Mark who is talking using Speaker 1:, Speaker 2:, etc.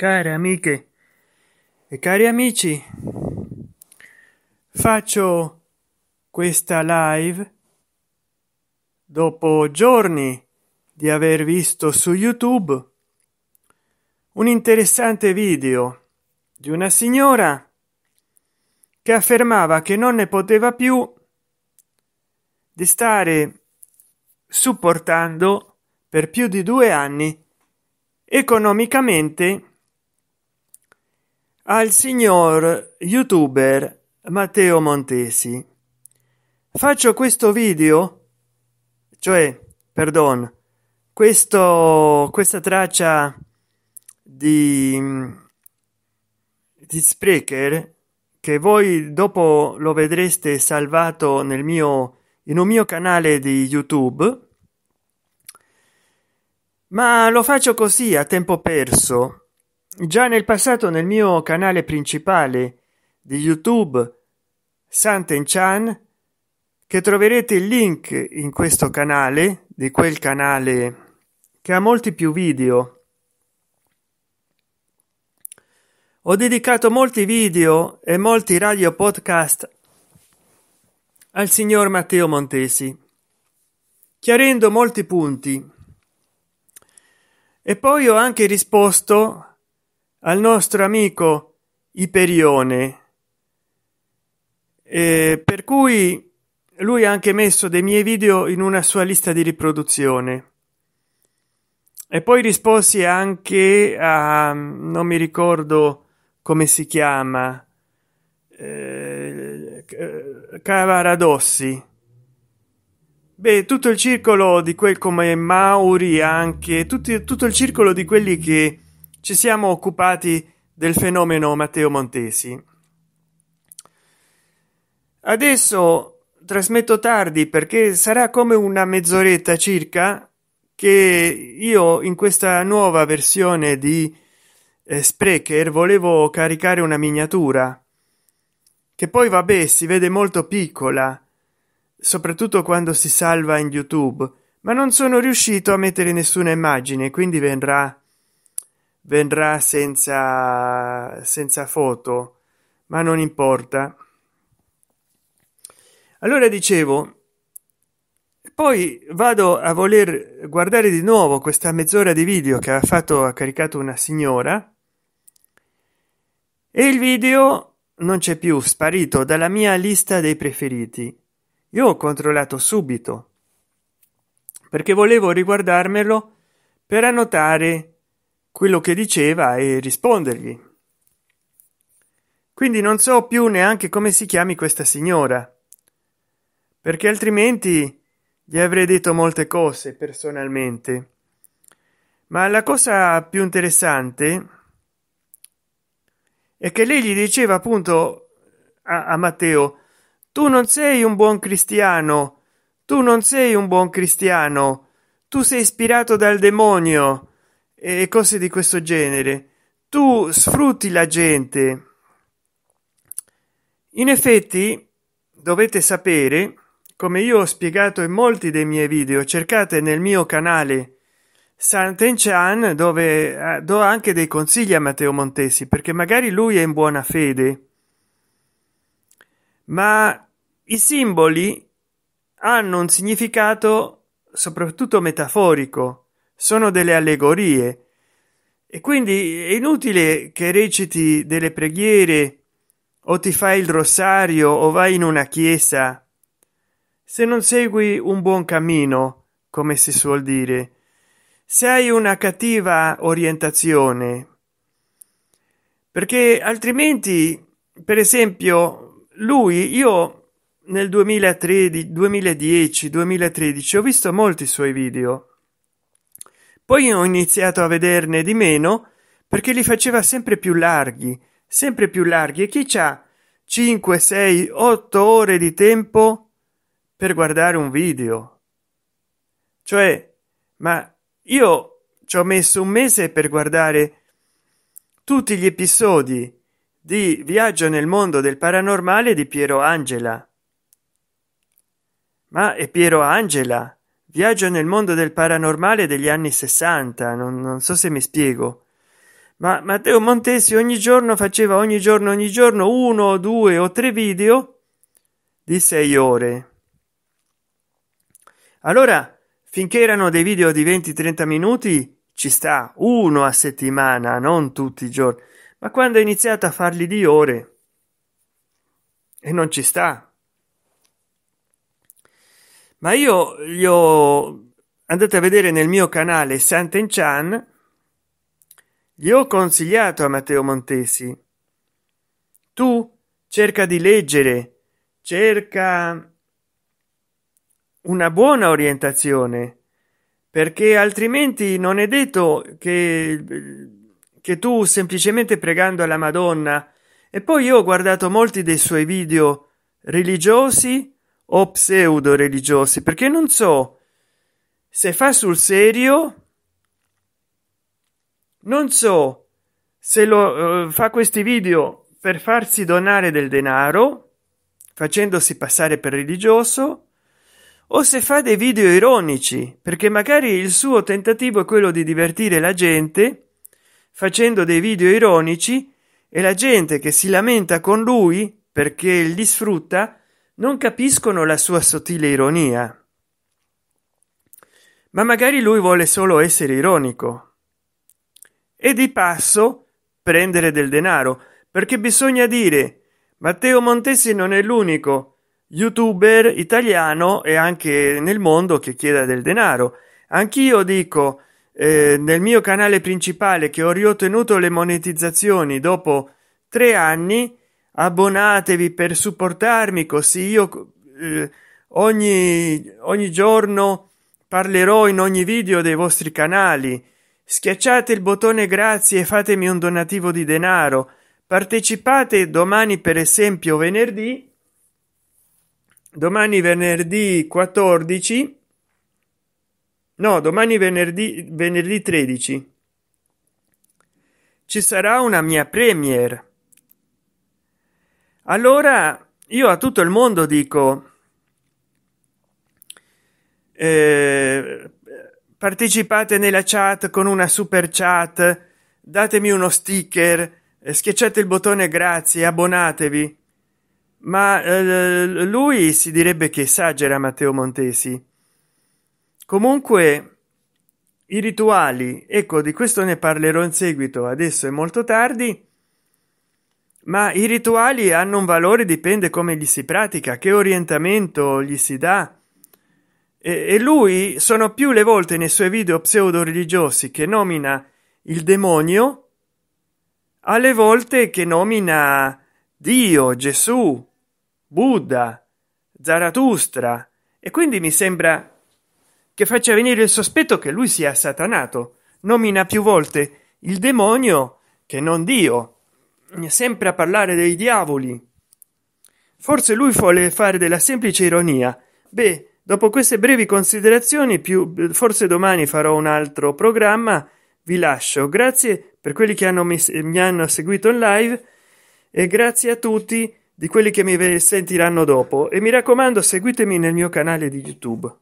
Speaker 1: Care amiche e cari amici, faccio questa live dopo giorni di aver visto su YouTube un interessante video di una signora che affermava che non ne poteva più di stare supportando per più di due anni economicamente al signor youtuber matteo montesi faccio questo video cioè perdon questo questa traccia di di sprecher che voi dopo lo vedreste salvato nel mio in un mio canale di youtube ma lo faccio così a tempo perso già nel passato nel mio canale principale di youtube santen chan che troverete il link in questo canale di quel canale che ha molti più video ho dedicato molti video e molti radio podcast al signor Matteo Montesi, chiarendo molti punti. E poi ho anche risposto a al nostro amico iperione eh, per cui lui ha anche messo dei miei video in una sua lista di riproduzione e poi risposi anche a non mi ricordo come si chiama eh, cavaradossi Beh, tutto il circolo di quel come Mauri, anche tutti, tutto il circolo di quelli che ci siamo occupati del fenomeno Matteo Montesi. Adesso trasmetto tardi perché sarà come una mezz'oretta circa che io in questa nuova versione di eh, Sprecher volevo caricare una miniatura che poi vabbè si vede molto piccola soprattutto quando si salva in YouTube, ma non sono riuscito a mettere nessuna immagine, quindi verrà Verrà senza, senza foto, ma non importa. Allora dicevo, poi vado a voler guardare di nuovo questa mezz'ora di video che ha fatto, ha caricato una signora e il video non c'è più, sparito dalla mia lista dei preferiti. Io ho controllato subito perché volevo riguardarmelo per annotare quello che diceva e rispondergli. Quindi non so più neanche come si chiami questa signora, perché altrimenti gli avrei detto molte cose personalmente. Ma la cosa più interessante è che lei gli diceva appunto a, a Matteo, tu non sei un buon cristiano, tu non sei un buon cristiano, tu sei ispirato dal demonio, e cose di questo genere. Tu sfrutti la gente. In effetti, dovete sapere, come io ho spiegato in molti dei miei video, cercate nel mio canale Santen Chan, dove eh, do anche dei consigli a Matteo Montesi, perché magari lui è in buona fede, ma i simboli hanno un significato soprattutto metaforico sono delle allegorie e quindi è inutile che reciti delle preghiere o ti fai il rosario o vai in una chiesa se non segui un buon cammino come si suol dire se hai una cattiva orientazione perché altrimenti per esempio lui io nel 2013 2010 2013 ho visto molti suoi video poi ho iniziato a vederne di meno perché li faceva sempre più larghi, sempre più larghi e chi c'ha 5, 6, 8 ore di tempo per guardare un video. Cioè, ma io ci ho messo un mese per guardare tutti gli episodi di Viaggio nel mondo del paranormale di Piero Angela. Ma è Piero Angela Viaggio nel mondo del paranormale degli anni 60, non, non so se mi spiego. Ma Matteo Montesi ogni giorno faceva ogni giorno, ogni giorno uno, due o tre video di sei ore. Allora, finché erano dei video di 20-30 minuti, ci sta uno a settimana, non tutti i giorni. Ma quando ha iniziato a farli di ore, e non ci sta, ma io gli ho andate a vedere nel mio canale Santen Chan gli ho consigliato a Matteo Montesi tu cerca di leggere cerca una buona orientazione perché altrimenti non è detto che, che tu semplicemente pregando alla Madonna e poi io ho guardato molti dei suoi video religiosi o pseudo religiosi perché non so se fa sul serio non so se lo uh, fa questi video per farsi donare del denaro facendosi passare per religioso o se fa dei video ironici perché magari il suo tentativo è quello di divertire la gente facendo dei video ironici e la gente che si lamenta con lui perché li sfrutta non capiscono la sua sottile ironia. Ma magari lui vuole solo essere ironico. E di passo prendere del denaro, perché bisogna dire Matteo Montesi non è l'unico youtuber italiano e anche nel mondo che chieda del denaro. Anch'io dico eh, nel mio canale principale che ho riottenuto le monetizzazioni dopo tre anni abbonatevi per supportarmi così io eh, ogni ogni giorno parlerò in ogni video dei vostri canali schiacciate il bottone grazie e fatemi un donativo di denaro partecipate domani per esempio venerdì domani venerdì 14 no domani venerdì venerdì 13 ci sarà una mia premier allora io a tutto il mondo dico eh, partecipate nella chat con una super chat datemi uno sticker eh, schiacciate il bottone grazie abbonatevi ma eh, lui si direbbe che esagera Matteo Montesi comunque i rituali ecco di questo ne parlerò in seguito adesso è molto tardi ma i rituali hanno un valore dipende come gli si pratica, che orientamento gli si dà. E, e lui sono più le volte nei suoi video pseudo religiosi che nomina il demonio alle volte che nomina Dio, Gesù, Buddha, Zarathustra e quindi mi sembra che faccia venire il sospetto che lui sia satanato. Nomina più volte il demonio che non Dio sempre a parlare dei diavoli forse lui vuole fare della semplice ironia beh dopo queste brevi considerazioni più forse domani farò un altro programma vi lascio grazie per quelli che hanno mi, mi hanno seguito in live e grazie a tutti di quelli che mi sentiranno dopo e mi raccomando seguitemi nel mio canale di youtube